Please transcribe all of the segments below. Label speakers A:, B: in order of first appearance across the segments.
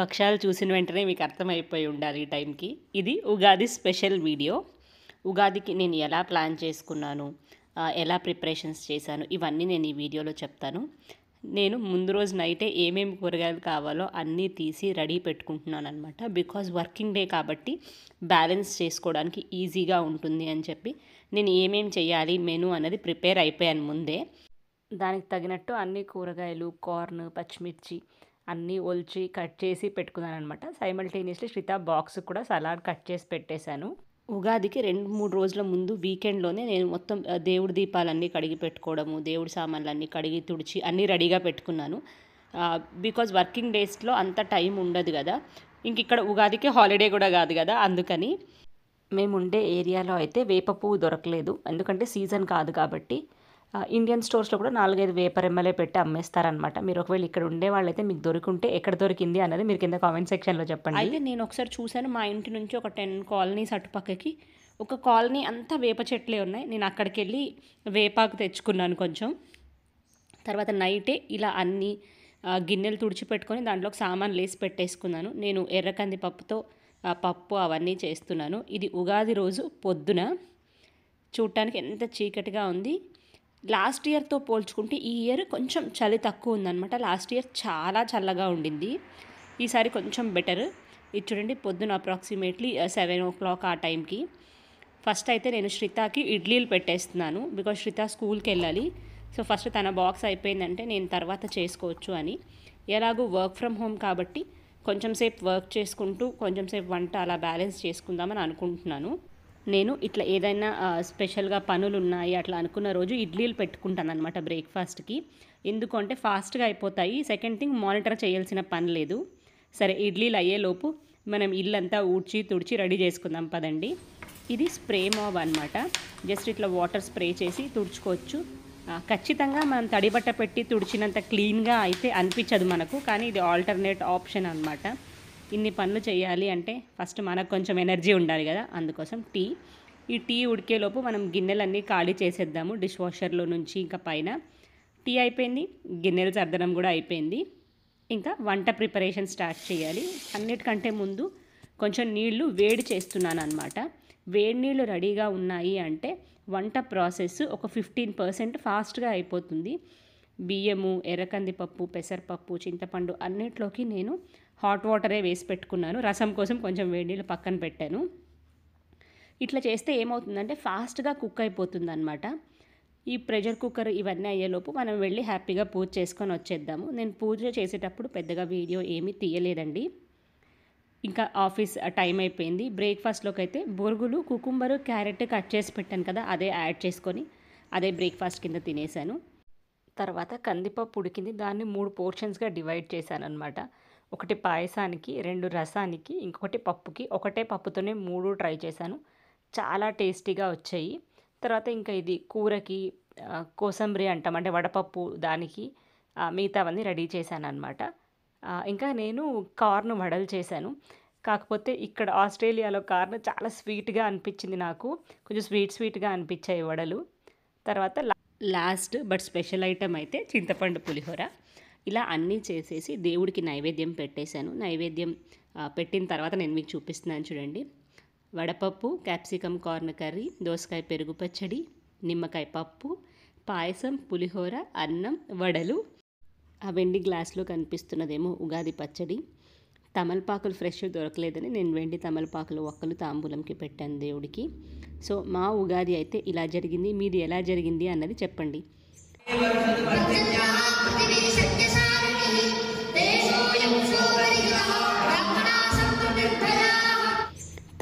A: భక్ష్యాలు చూసిన వెంటనే మీకు అర్థమైపోయి ఉండాలి ఈ టైంకి ఇది ఉగాది స్పెషల్ వీడియో ఉగాదికి నేను ఎలా ప్లాన్ చేసుకున్నాను ఎలా ప్రిపరేషన్స్ చేశాను ఇవన్నీ నేను ఈ వీడియోలో చెప్తాను నేను ముందు రోజు నైటే ఏమేమి కూరగాయలు కావాలో అన్నీ తీసి రెడీ పెట్టుకుంటున్నాను అనమాట బికాజ్ వర్కింగ్ డే కాబట్టి బ్యాలెన్స్ చేసుకోవడానికి ఈజీగా ఉంటుంది అని చెప్పి నేను ఏమేమి చేయాలి మెను అనేది ప్రిపేర్ అయిపోయాను ముందే దానికి తగినట్టు అన్ని కూరగాయలు కార్న్ పచ్చిమిర్చి అన్నీ ఒలిచి కట్ చేసి పెట్టుకున్నాను అనమాట సైమల్టేనియస్లీ శ్రీత బాక్స్ కూడా సలాడ్ కట్ చేసి పెట్టేశాను ఉగాదికి రెండు మూడు రోజుల ముందు వీకెండ్లోనే నేను మొత్తం దేవుడి దీపాలన్నీ కడిగి పెట్టుకోవడము దేవుడి సామాన్లన్నీ కడిగి తుడిచి అన్నీ రెడీగా పెట్టుకున్నాను బికాజ్ వర్కింగ్ డేస్లో అంత టైం ఉండదు కదా ఇంక ఇక్కడ ఉగాదికి హాలిడే కూడా కాదు కదా అందుకని మేము ఉండే ఏరియాలో అయితే వేప పువ్వు దొరకలేదు ఎందుకంటే సీజన్ కాదు కాబట్టి ఇండియన్ స్టోర్స్లో కూడా నాలుగైదు వేపర్ ఎమ్మెల్యే పెట్టి అమ్మేస్తారనమాట మీరు ఒకవేళ ఇక్కడ ఉండే వాళ్ళైతే మీకు దొరికింటే ఎక్కడ దొరికింది అన్నది మీరు కింద కామెంట్ సెక్షన్లో చెప్పండి అయితే నేను ఒకసారి చూశాను మా ఇంటి నుంచి ఒక టెన్ కాలనీస్ అటుపక్కకి ఒక కాలనీ అంతా వేప చెట్లే ఉన్నాయి నేను అక్కడికి వెళ్ళి వేపాకు తెచ్చుకున్నాను కొంచెం తర్వాత నైటే ఇలా అన్ని గిన్నెలు తుడిచిపెట్టుకొని దాంట్లో సామాన్లు వేసి పెట్టేసుకున్నాను నేను ఎర్రకంది పప్పుతో పప్పు అవన్నీ చేస్తున్నాను ఇది ఉగాది రోజు పొద్దున చూడటానికి ఎంత చీకటిగా ఉంది లాస్ట్ ఇయర్తో పోల్చుకుంటే ఈ ఇయర్ కొంచెం చలి తక్కువ ఉందన్నమాట లాస్ట్ ఇయర్ చాలా చల్లగా ఉండింది ఈసారి కొంచెం బెటర్ ఇది చూడండి పొద్దున అప్రాక్సిమేట్లీ సెవెన్ ఓ క్లాక్ ఆ టైంకి ఫస్ట్ అయితే నేను శ్రితకి ఇడ్లీలు పెట్టేస్తున్నాను బికాజ్ శ్రిత స్కూల్కి వెళ్ళాలి సో ఫస్ట్ తన బాక్స్ అయిపోయిందంటే నేను తర్వాత చేసుకోవచ్చు అని ఎలాగో వర్క్ ఫ్రమ్ హోమ్ కాబట్టి కొంచెం సేపు వర్క్ చేసుకుంటూ కొంచెం సేపు వంట అలా బ్యాలెన్స్ చేసుకుందామని అనుకుంటున్నాను నేను ఇట్లా ఏదైనా స్పెషల్గా పనులు ఉన్నాయి అట్లా అనుకున్న రోజు ఇడ్లీలు పెట్టుకుంటాను అనమాట బ్రేక్ఫాస్ట్కి ఎందుకు అంటే ఫాస్ట్గా అయిపోతాయి సెకండ్ థింగ్ మానిటర్ చేయాల్సిన పని లేదు సరే ఇడ్లీలు అయ్యేలోపు మనం ఇల్లంతా ఊడ్చి తుడిచి రెడీ చేసుకుందాం పదండి ఇది స్ప్రే మాబ్ అనమాట జస్ట్ ఇట్లా వాటర్ స్ప్రే చేసి తుడుచుకోవచ్చు ఖచ్చితంగా మనం తడిబట్ట పెట్టి తుడిచినంత క్లీన్గా అయితే అనిపించదు మనకు కానీ ఇది ఆల్టర్నేట్ ఆప్షన్ అనమాట ఇన్ని పనులు చేయాలి అంటే ఫస్ట్ మనకు కొంచెం ఎనర్జీ ఉండాలి కదా అందుకోసం టీ ఈ టీ ఉడికేలోపు మనం గిన్నెలన్నీ ఖాళీ చేసేద్దాము డిష్ వాషర్లో నుంచి ఇంకా పైన టీ అయిపోయింది గిన్నెలు సర్దడం కూడా అయిపోయింది ఇంకా వంట ప్రిపరేషన్ స్టార్ట్ చేయాలి అన్నిటికంటే ముందు కొంచెం నీళ్లు వేడి చేస్తున్నాను అనమాట వేడి నీళ్ళు రెడీగా ఉన్నాయి అంటే వంట ప్రాసెస్ ఒక ఫిఫ్టీన్ పర్సెంట్ ఫాస్ట్గా అయిపోతుంది బియ్యము ఎర్రకందిపప్పు పెసరపప్పు చింతపండు అన్నిట్లోకి నేను హాట్ వాటరే వేసి పెట్టుకున్నాను రసం కోసం కొంచెం వేడి నీళ్ళు పక్కన పెట్టాను ఇట్లా చేస్తే ఏమవుతుందంటే ఫాస్ట్గా కుక్ అయిపోతుంది అనమాట ఈ ప్రెషర్ కుక్కర్ ఇవన్నీ అయ్యేలోపు మనం వెళ్ళి హ్యాపీగా పూజ చేసుకొని వచ్చేద్దాము నేను పూజ చేసేటప్పుడు పెద్దగా వీడియో ఏమీ తీయలేదండి ఇంకా ఆఫీస్ టైం అయిపోయింది బ్రేక్ఫాస్ట్లోకి అయితే బొరుగులు కుకుంబరు క్యారెట్ కట్ చేసి పెట్టాను కదా అదే యాడ్ చేసుకొని అదే బ్రేక్ఫాస్ట్ కింద తినేసాను తర్వాత కందిపప్పు ఉడికింది దాన్ని మూడు పోర్షన్స్గా డివైడ్ చేశాను అనమాట ఒకటి పాయసానికి రెండు రసానికి ఇంకొకటి పప్పుకి ఒకటే పప్పుతోనే మూడు ట్రై చేశాను చాలా టేస్టీగా వచ్చాయి తర్వాత ఇంకా ఇది కూరకి కోసంబరి అంటాం అంటే వడపప్పు దానికి మిగతావన్నీ రెడీ చేశాను అనమాట ఇంకా నేను కార్ను వడలు చేశాను కాకపోతే ఇక్కడ ఆస్ట్రేలియాలో కార్ను చాలా స్వీట్గా అనిపించింది నాకు కొంచెం స్వీట్ స్వీట్గా అనిపించాయి వడలు తర్వాత లాస్ట్ బట్ స్పెషల్ ఐటెం అయితే చింతపండు పులిహోర ఇలా అన్నీ చేసేసి దేవుడికి నైవేద్యం పెట్టేశాను నైవేద్యం పెట్టిన తర్వాత నేను మీకు చూపిస్తున్నాను చూడండి వడపప్పు క్యాప్సికమ్ కార్న్ కర్రీ దోసకాయ పెరుగు పచ్చడి నిమ్మకాయ పప్పు పాయసం పులిహోర అన్నం వడలు ఆ వెండి గ్లాస్లో కనిపిస్తున్నదేమో ఉగాది పచ్చడి తమలపాకులు ఫ్రెష్ దొరకలేదని నేను వెండి తమలపాకులు ఒక్కలు తాంబూలంకి పెట్టాను దేవుడికి సో మా ఉగాది అయితే ఇలా జరిగింది మీది ఎలా జరిగింది అన్నది చెప్పండి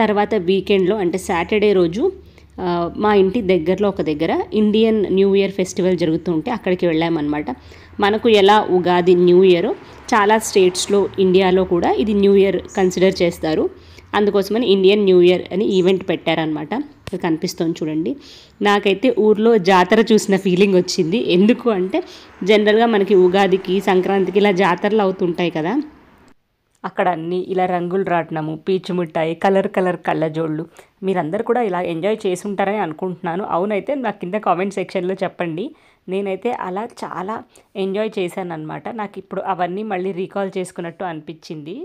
A: తర్వాత వీకెండ్లో అంటే సాటర్డే రోజు మా ఇంటి దగ్గరలో ఒక దగ్గర ఇండియన్ న్యూ ఇయర్ ఫెస్టివల్ జరుగుతుంటే అక్కడికి వెళ్ళామన్నమాట మనకు ఎలా ఉగాది న్యూ ఇయర్ చాలా స్టేట్స్లో ఇండియాలో కూడా ఇది న్యూ ఇయర్ కన్సిడర్ చేస్తారు అందుకోసమని ఇండియన్ న్యూ ఇయర్ అని ఈవెంట్ పెట్టారనమాట కనిపిస్తోంది చూడండి నాకైతే ఊర్లో జాతర చూసిన ఫీలింగ్ వచ్చింది ఎందుకు అంటే జనరల్గా మనకి ఉగాదికి సంక్రాంతికి ఇలా జాతరలు అవుతుంటాయి కదా అక్కడ అన్నీ ఇలా రంగులు రాట్నము పీచు మిఠాయి కలర్ కలర్ కళ్ళజోళ్ళు మీరందరూ కూడా ఇలా ఎంజాయ్ చేసుంటారని అనుకుంటున్నాను అవునైతే నా కింద కామెంట్ సెక్షన్లో చెప్పండి నేనైతే అలా చాలా ఎంజాయ్ చేశాను అనమాట నాకు ఇప్పుడు అవన్నీ మళ్ళీ రీకాల్ చేసుకున్నట్టు అనిపించింది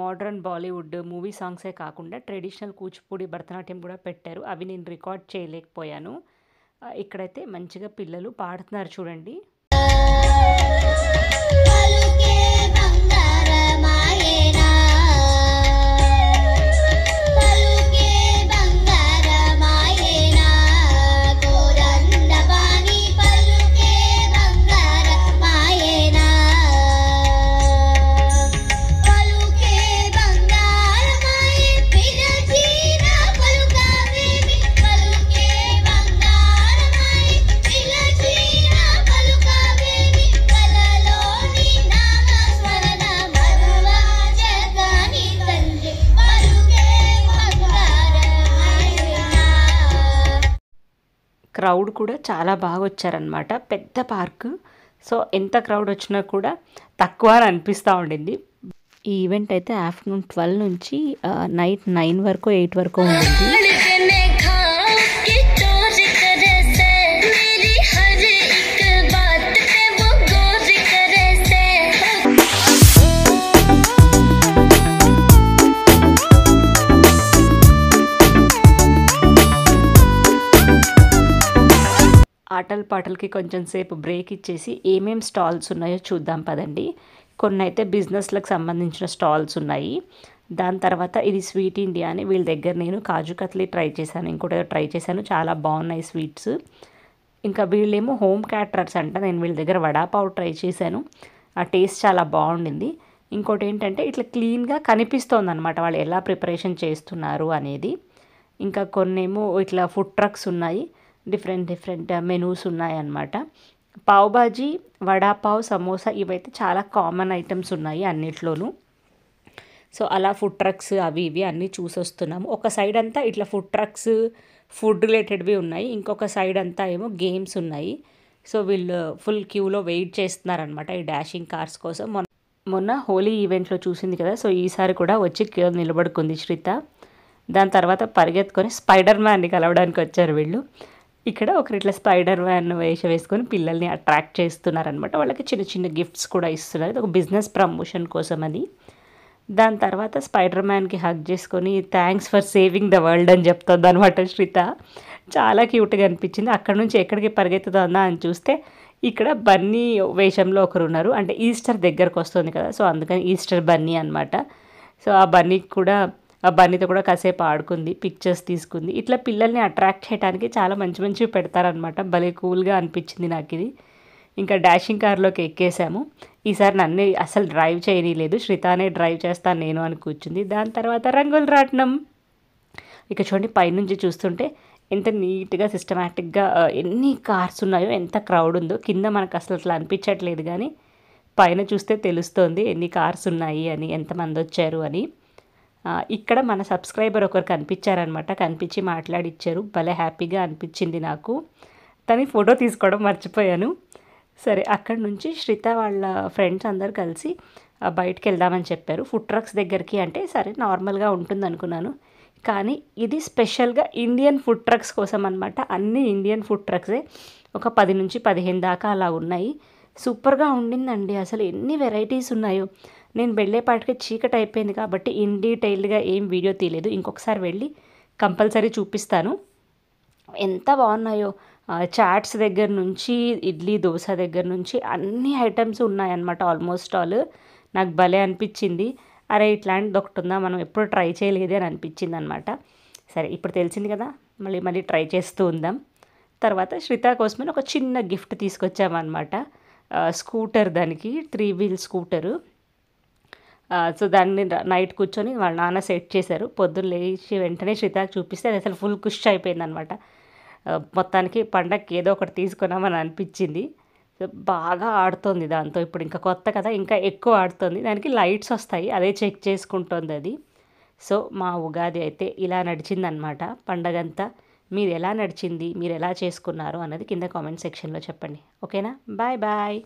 A: మోడ్రన్ బాలీవుడ్ మూవీ సాంగ్సే కాకుండా ట్రెడిషనల్ కూచిపూడి భరతనాట్యం కూడా పెట్టారు అవి నేను రికార్డ్ చేయలేకపోయాను ఇక్కడైతే మంచిగా పిల్లలు పాడుతున్నారు చూడండి క్రౌడ్ కూడా చాలా బాగా వచ్చారనమాట పెద్ద పార్క్ సో ఎంత క్రౌడ్ వచ్చినా కూడా తక్కువ అని అనిపిస్తూ ఉండింది ఈ ఈవెంట్ అయితే ఆఫ్టర్నూన్ ట్వెల్వ్ నుంచి నైట్ నైన్ వరకు ఎయిట్ వరకు ఉండింది ఆటల పాటలకి కొంచెం సేపు బ్రేక్ ఇచ్చేసి ఏమేమి స్టాల్స్ ఉన్నాయో చూద్దాం పదండి కొన్ని అయితే బిజినెస్లకు సంబంధించిన స్టాల్స్ ఉన్నాయి దాని తర్వాత ఇది స్వీట్ ఇండియా అని వీళ్ళ దగ్గర నేను కాజు కత్లీ ట్రై చేశాను ఇంకోటి ట్రై చేశాను చాలా బాగున్నాయి స్వీట్స్ ఇంకా వీళ్ళేమో హోమ్ క్యాటరర్స్ అంట నేను వీళ్ళ దగ్గర వడాపావు ట్రై చేశాను ఆ టేస్ట్ చాలా బాగుండింది ఇంకోటి ఏంటంటే ఇట్లా క్లీన్గా కనిపిస్తుంది అనమాట వాళ్ళు ఎలా ప్రిపరేషన్ చేస్తున్నారు అనేది ఇంకా కొన్నేమో ఇట్లా ఫుడ్ ట్రక్స్ ఉన్నాయి డిఫరెంట్ డిఫరెంట్ మెనూస్ ఉన్నాయన్నమాట పావ్ బాజీ వడాపావ్ సమోసా ఇవైతే చాలా కామన్ ఐటమ్స్ ఉన్నాయి అన్నిట్లోనూ సో అలా ఫుడ్ ట్రక్స్ అవి ఇవి అన్నీ చూసొస్తున్నాము ఒక సైడ్ అంతా ఇట్లా ఫుడ్ ట్రక్స్ ఫుడ్ రిలేటెడ్వి ఉన్నాయి ఇంకొక సైడ్ అంతా ఏమో గేమ్స్ ఉన్నాయి సో వీళ్ళు ఫుల్ క్యూలో వెయిట్ చేస్తున్నారనమాట ఈ డాషింగ్ కార్స్ కోసం మొన్న మొన్న హోలీ ఈవెంట్లో చూసింది కదా సో ఈసారి కూడా వచ్చి క్యూ నిలబడుకుంది శ్రీత దాని తర్వాత పరిగెత్తుకొని స్పైడర్ మ్యాన్ని కలవడానికి వచ్చారు వీళ్ళు ఇక్కడ ఒకరు ఇట్లా స్పైడర్ వ్యాన్ వేష వేసుకొని పిల్లల్ని అట్రాక్ట్ చేస్తున్నారనమాట వాళ్ళకి చిన్న చిన్న గిఫ్ట్స్ కూడా ఇస్తున్నారు ఇది ఒక బిజినెస్ ప్రమోషన్ కోసం అని దాని తర్వాత స్పైడర్ మ్యాన్కి హగ్ చేసుకొని thanks for saving the world అని చెప్తుంది అనమాట శ్రీత చాలా క్యూట్గా అనిపించింది అక్కడ నుంచి ఎక్కడికి పరిగెత్తుతుందా అని చూస్తే ఇక్కడ బన్నీ వేషంలో ఒకరు ఉన్నారు అంటే ఈస్టర్ దగ్గరకు వస్తుంది కదా సో అందుకని ఈస్టర్ బన్నీ అనమాట సో ఆ బన్నీకి కూడా ఆ బన్నీతో కూడా కాసేపు ఆడుకుంది పిక్చర్స్ తీసుకుంది ఇట్లా పిల్లల్ని అట్రాక్ట్ చేయడానికి చాలా మంచి మంచివి పెడతారనమాట భలే కూల్గా అనిపించింది నాకు ఇది ఇంకా డాషింగ్ కార్లోకి ఎక్కేసాము ఈసారి నన్ను అసలు డ్రైవ్ చేయనీలేదు శ్రితానే డ్రైవ్ చేస్తాను నేను అని కూర్చుంది దాని తర్వాత రంగుల రాట్నం ఇక చూడండి పైనుంచి చూస్తుంటే ఎంత నీట్గా సిస్టమేటిక్గా ఎన్ని కార్స్ ఉన్నాయో ఎంత క్రౌడ్ ఉందో కింద మనకు అసలు అట్లా అనిపించట్లేదు కానీ పైన చూస్తే తెలుస్తోంది ఎన్ని కార్స్ ఉన్నాయి అని ఎంతమంది వచ్చారు అని ఇక్కడ మన సబ్స్క్రైబర్ ఒకరు కనిపించారనమాట కనిపించి మాట్లాడిచ్చారు భలే హ్యాపీగా అనిపించింది నాకు తని ఫోటో తీసుకోవడం మర్చిపోయాను సరే అక్కడ నుంచి శ్రిత వాళ్ళ ఫ్రెండ్స్ అందరు కలిసి బయటకు వెళ్దామని చెప్పారు ఫుడ్ ట్రక్స్ దగ్గరికి అంటే సరే నార్మల్గా ఉంటుంది అనుకున్నాను కానీ ఇది స్పెషల్గా ఇండియన్ ఫుడ్ ట్రక్స్ కోసం అనమాట అన్ని ఇండియన్ ఫుడ్ ట్రక్సే ఒక పది నుంచి పదిహేను దాకా అలా ఉన్నాయి సూపర్గా ఉండిందండి అసలు ఎన్ని వెరైటీస్ ఉన్నాయో నేను వెళ్ళేపాటికి చీకటి అయిపోయింది కాబట్టి ఇన్ డీటెయిల్డ్గా ఏం వీడియో తీయలేదు ఇంకొకసారి వెళ్ళి కంపల్సరీ చూపిస్తాను ఎంత బాగున్నాయో చాట్స్ దగ్గర నుంచి ఇడ్లీ దోశ దగ్గర నుంచి అన్ని ఐటమ్స్ ఉన్నాయన్నమాట ఆల్మోస్ట్ ఆల్ నాకు భలే అనిపించింది అరే ఇట్లాంటిది ఒకటి ఉందా మనం ఎప్పుడు ట్రై చేయలేదు అని అనిపించింది అనమాట సరే ఇప్పుడు తెలిసింది కదా మళ్ళీ మళ్ళీ ట్రై చేస్తూ ఉందాం తర్వాత శ్రిత కోసమని ఒక చిన్న గిఫ్ట్ తీసుకొచ్చామన్నమాట స్కూటర్ దానికి త్రీ వీల్ స్కూటరు సో దాన్ని నైట్ కూర్చొని వాళ్ళ నాన్న సెట్ చేశారు పొద్దున్న లేచి వెంటనే శ్రీతాకి చూపిస్తే అది అసలు ఫుల్ కుష్ అయిపోయిందనమాట మొత్తానికి పండగకి ఏదో ఒకటి తీసుకున్నామని అనిపించింది బాగా ఆడుతుంది దాంతో ఇప్పుడు ఇంకా కొత్త కదా ఇంకా ఎక్కువ ఆడుతుంది దానికి లైట్స్ వస్తాయి అదే చెక్ చేసుకుంటుంది అది సో మా ఉగాది అయితే ఇలా నడిచింది అనమాట పండగంతా మీరు ఎలా నడిచింది మీరు ఎలా చేసుకున్నారు అన్నది కింద కామెంట్ సెక్షన్లో చెప్పండి ఓకేనా బాయ్ బాయ్